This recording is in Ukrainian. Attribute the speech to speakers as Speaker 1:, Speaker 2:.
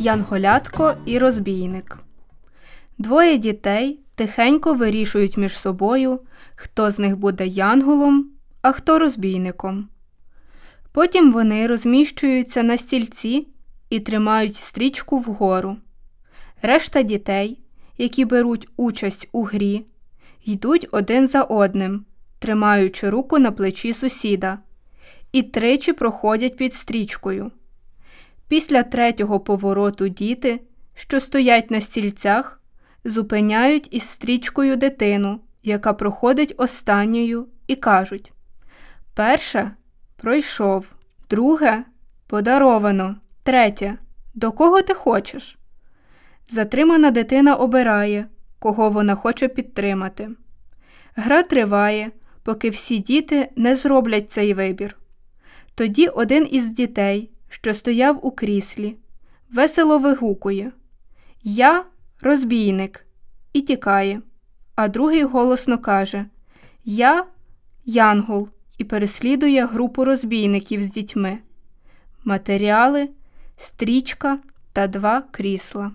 Speaker 1: Янголятко і розбійник. Двоє дітей тихенько вирішують між собою, хто з них буде янголом, а хто розбійником. Потім вони розміщуються на стільці і тримають стрічку вгору. Решта дітей, які беруть участь у грі, йдуть один за одним, тримаючи руку на плечі сусіда, і тричі проходять під стрічкою. Після третього повороту діти, що стоять на стільцях, зупиняють із стрічкою дитину, яка проходить останньою, і кажуть: Перше пройшов, друге подаровано, третє до кого ти хочеш. Затримана дитина обирає, кого вона хоче підтримати. Гра триває, поки всі діти не зроблять цей вибір. Тоді один із дітей що стояв у кріслі, весело вигукує Я розбійник і тікає. А другий голосно каже Я Янгол і переслідує групу розбійників з дітьми. Матеріали, стрічка та два крісла.